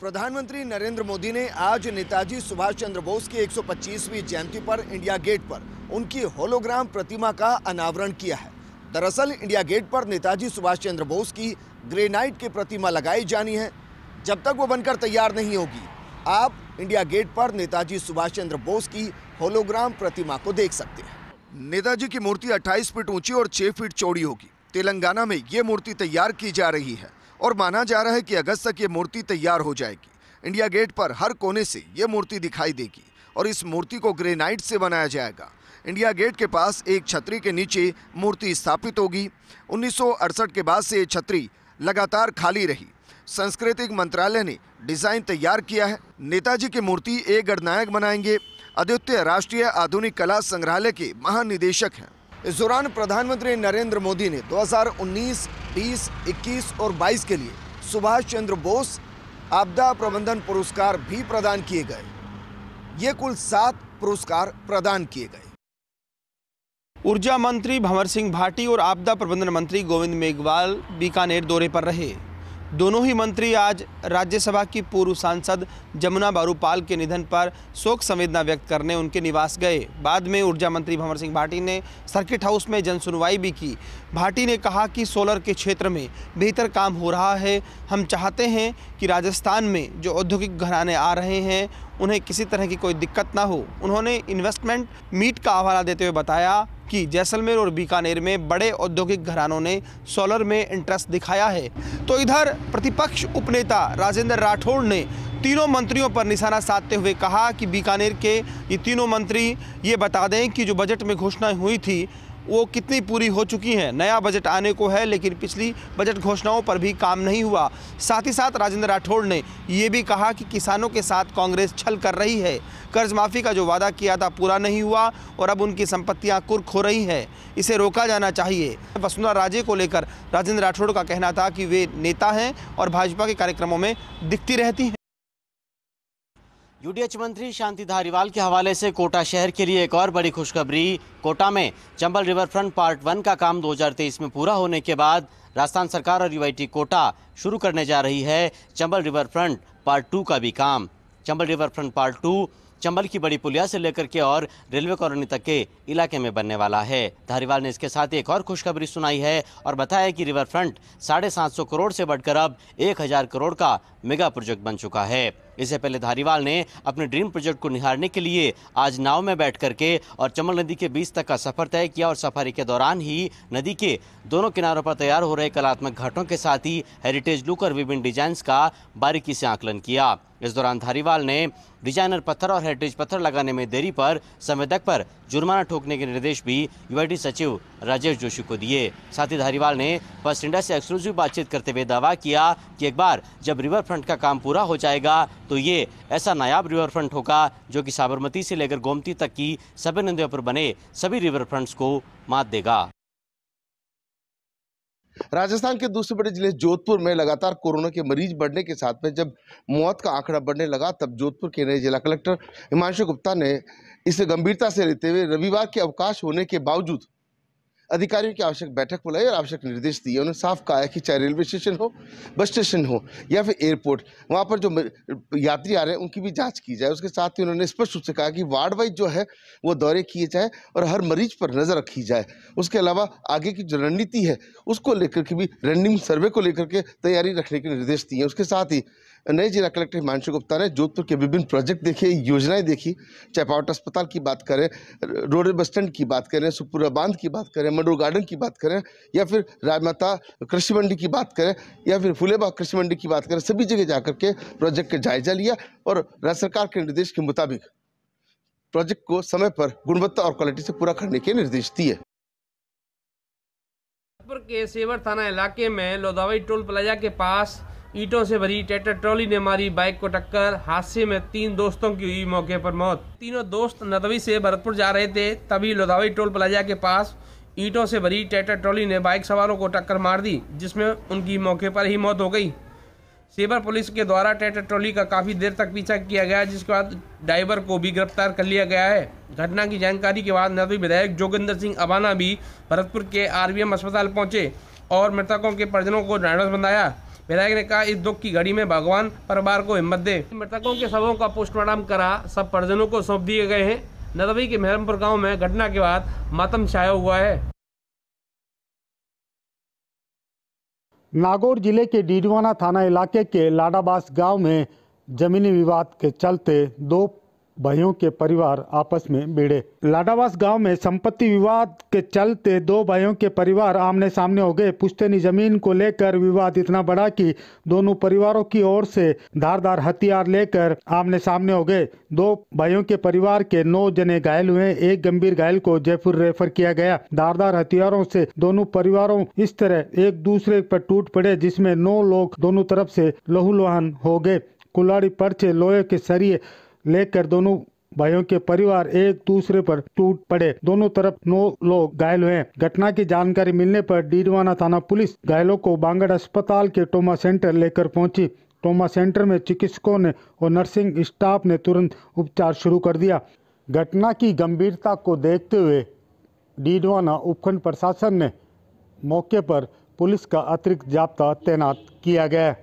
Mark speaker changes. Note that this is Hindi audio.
Speaker 1: प्रधानमंत्री नरेंद्र मोदी ने आज नेताजी सुभाष चंद्र बोस की 125वीं जयंती पर इंडिया गेट पर उनकी होलोग्राम प्रतिमा का अनावरण किया है दरअसल इंडिया गेट पर नेताजी सुभाष चंद्र बोस की ग्रेनाइट की प्रतिमा लगाई जानी है जब तक वो बनकर तैयार नहीं होगी आप इंडिया गेट पर नेताजी सुभाष चंद्र बोस की होलोग्राम प्रतिमा को देख सकते हैं नेताजी की मूर्ति 28 फीट ऊंची और 6 फीट चौड़ी होगी तेलंगाना में ये मूर्ति तैयार की जा रही है और माना जा रहा है कि अगस्त तक ये मूर्ति तैयार हो जाएगी इंडिया गेट पर हर कोने से ये मूर्ति दिखाई देगी और इस मूर्ति को ग्रेनाइट से बनाया जाएगा इंडिया गेट के पास एक छतरी के नीचे मूर्ति स्थापित होगी उन्नीस के बाद से ये छतरी लगातार खाली रही सांस्कृतिक मंत्रालय ने डिजाइन तैयार किया है नेताजी की मूर्ति एक गढ़नायक बनाएंगे अद्वितीय राष्ट्रीय आधुनिक कला संग्रहालय के महानिदेशक हैं इस दौरान प्रधानमंत्री नरेंद्र मोदी ने 2019, 20, 21 और 22 के लिए सुभाष चंद्र बोस आपदा प्रबंधन पुरस्कार भी प्रदान किए गए ये कुल सात
Speaker 2: पुरस्कार प्रदान किए गए ऊर्जा मंत्री भंवर सिंह भाटी और आपदा प्रबंधन मंत्री गोविंद मेघवाल बीकानेर दौरे पर रहे दोनों ही मंत्री आज राज्यसभा की पूर्व सांसद जमुना बारूपाल के निधन पर शोक संवेदना व्यक्त करने उनके निवास गए बाद में ऊर्जा मंत्री भंवर सिंह भाटी ने सर्किट हाउस में जनसुनवाई भी की भाटी ने कहा कि सोलर के क्षेत्र में बेहतर काम हो रहा है हम चाहते हैं कि राजस्थान में जो औद्योगिक घराने आ रहे हैं उन्हें किसी तरह की कोई दिक्कत ना हो उन्होंने इन्वेस्टमेंट मीट का हवाला देते हुए बताया कि जैसलमेर और बीकानेर में बड़े औद्योगिक घरानों ने सोलर में इंटरेस्ट दिखाया है तो इधर प्रतिपक्ष उपनेता राजेंद्र राठौड़ ने तीनों मंत्रियों पर निशाना साधते हुए कहा कि बीकानेर के ये तीनों मंत्री ये बता दें कि जो बजट में घोषणाएं हुई थी वो कितनी पूरी हो चुकी हैं नया बजट आने को है लेकिन पिछली बजट घोषणाओं पर भी काम नहीं हुआ साथ ही साथ राजेंद्र राठौड़ ने ये भी कहा कि किसानों के साथ कांग्रेस छल कर रही है कर्ज माफ़ी का जो वादा किया था पूरा नहीं हुआ और अब उनकी संपत्तियां कुर्क हो रही हैं इसे रोका जाना चाहिए वसुंधरा राजे को लेकर राजेंद्र राठौड़ का कहना था कि वे नेता हैं और भाजपा के कार्यक्रमों में दिखती रहती हैं
Speaker 3: यूडीएच मंत्री शांति धारीवाल के हवाले से कोटा शहर के लिए एक और बड़ी खुशखबरी कोटा में Chambal river front part one का काम 2023 में पूरा होने के बाद राजस्थान सरकार और यूआईटी कोटा शुरू करने जा रही है Chambal river front part two का भी काम Chambal river front part two Chambal की बड़ी पुलिया से लेकर के और रेलवे कॉलोनी तक के इलाके में बनने वाला है धारीवाल ने इसके साथ एक और खुशखबरी सुनाई है और बताया कि रिवर फ्रंट साढ़े सात सौ करोड़ से बढ़कर अब एक हजार करोड़ का मेगा प्रोजेक्ट बन चुका है इससे पहले धारीवाल ने अपने ड्रीम प्रोजेक्ट को निहारने के लिए आज नाव में बैठ करके और चमल नदी के बीच तक का सफर तय किया और सफारी के दौरान ही नदी के दोनों किनारों पर तैयार हो रहे कलात्मक घाटों के साथ ही हेरिटेज लुक और विभिन्न डिजाइन का बारीकी से आकलन किया इस दौरान धारीवाल ने डिजाइनर पत्थर और हेरिटेज पत्थर लगाने में देरी पर संवेदक पर जुर्माना ठोकने के निर्देश भी यूआईटी सचिव राजेश जोशी को दिए साथ ही धारीवाल ने फर्स्ट इंडिया से एक्सक्लूसिव बातचीत करते हुए दावा किया कि एक बार जब रिवर फ्रंट का काम पूरा हो जाएगा तो ये ऐसा नायाब रिवर फ्रंट होगा जो कि साबरमती से लेकर गोमती तक की सभी नदियों पर बने सभी रिवर फ्रंट्स को मात देगा
Speaker 4: राजस्थान के दूसरे बड़े जिले जोधपुर में लगातार कोरोना के मरीज बढ़ने के साथ में जब मौत का आंकड़ा बढ़ने लगा तब जोधपुर के नए जिला कलेक्टर हिमांशु गुप्ता ने इसे गंभीरता से लेते हुए रविवार के अवकाश होने के बावजूद अधिकारियों की आवश्यक बैठक बुलाई और आवश्यक निर्देश दिए उन्होंने साफ कहा है कि चाहे रेलवे स्टेशन हो बस स्टेशन हो या फिर एयरपोर्ट वहाँ पर जो यात्री आ रहे हैं उनकी भी जाँच की जाए उसके साथ ही उन्होंने स्पष्ट रूप से कहा कि वार्ड वाइज जो है वो दौरे किए जाए और हर मरीज पर नज़र रखी जाए उसके अलावा आगे की जो रणनीति है उसको लेकर के भी रनिंग सर्वे को लेकर के तैयारी रखने के निर्देश दिए उसके साथ ही नए जिला कलेक्टर हिमांशु गुप्ता ने जोधपुर के विभिन्न प्रोजेक्ट देखे योजनाएं देखी चाहे पावट अस्पताल की बात करें रोड बस स्टैंड की बात करें सुखपुरा बांध की बात करें मंडो गार्डन की बात करें या फिर राजमाता कृषि मंडी की बात करें या फिर फूलेबाग कृषि मंडी की बात करें सभी जगह जाकर के प्रोजेक्ट का जायजा लिया और राज्य सरकार के निर्देश के मुताबिक प्रोजेक्ट को समय पर गुणवत्ता और क्वालिटी से पूरा करने के निर्देश दिए
Speaker 5: के सेवर थाना इलाके में लोदावाई टोल प्लाजा के पास ईटों से भरी ट्रैक्टर ट्रॉली ने मारी बाइक को टक्कर हादसे में तीन दोस्तों की हुई मौके पर मौत तीनों दोस्त नदवी से भरतपुर जा रहे थे तभी लोधावी टोल प्लाजा के पास ईटों से भरी ट्रैक्टर ट्रॉली ने बाइक सवारों को टक्कर मार दी जिसमें उनकी मौके पर ही मौत हो गई सेबर पुलिस के द्वारा ट्रैक्टर ट्रॉली का काफ़ी देर तक पीछा किया गया जिसके बाद ड्राइवर को भी गिरफ्तार कर लिया गया है घटना की जानकारी के बाद नदवी विधायक जोगिंदर सिंह अबाना भी भरतपुर के आर अस्पताल पहुंचे और मृतकों के परिजनों को ढांढस बनाया विधायक ने कहा इस दुख की घड़ी में भगवान परिवार को हिम्मत दे मृतकों के सबों का पोस्टमार्टम करा सब परिजनों को सौंप दिए गए हैं नदवी के मेहरमपुर गांव में घटना के बाद मातम छाया हुआ है
Speaker 6: नागौर जिले के डीडवाना थाना इलाके के लाडाबास गांव में जमीनी विवाद के चलते दो भाइयों के परिवार आपस में भिड़े लाडावास गांव में संपत्ति विवाद के चलते दो भाइयों के परिवार आमने सामने हो गए पुश्तनी जमीन को लेकर विवाद इतना बड़ा कि दोनों परिवारों की ओर से धारदार हथियार लेकर आमने सामने हो गए दो भाइयों के परिवार के नौ जने घायल हुए एक गंभीर घायल को जयपुर रेफर किया गया धारदार हथियारों से दोनों परिवारों इस तरह एक दूसरे पर टूट पड़े जिसमे नौ लोग दोनों तरफ से लहूलुहान हो गए कुलाड़ी पर्चे लोहे के सरिये लेकर दोनों भाइयों के परिवार एक दूसरे पर टूट पड़े दोनों तरफ नौ लोग घायल हुए घटना की जानकारी मिलने पर डीडवाना थाना पुलिस घायलों को बांगड़ अस्पताल के टोमा सेंटर लेकर पहुंची टोमा सेंटर में चिकित्सकों ने और नर्सिंग स्टाफ ने तुरंत उपचार शुरू कर दिया घटना की गंभीरता को देखते हुए डीडवाना उपखंड प्रशासन ने मौके पर पुलिस का अतिरिक्त जाब्ता तैनात किया गया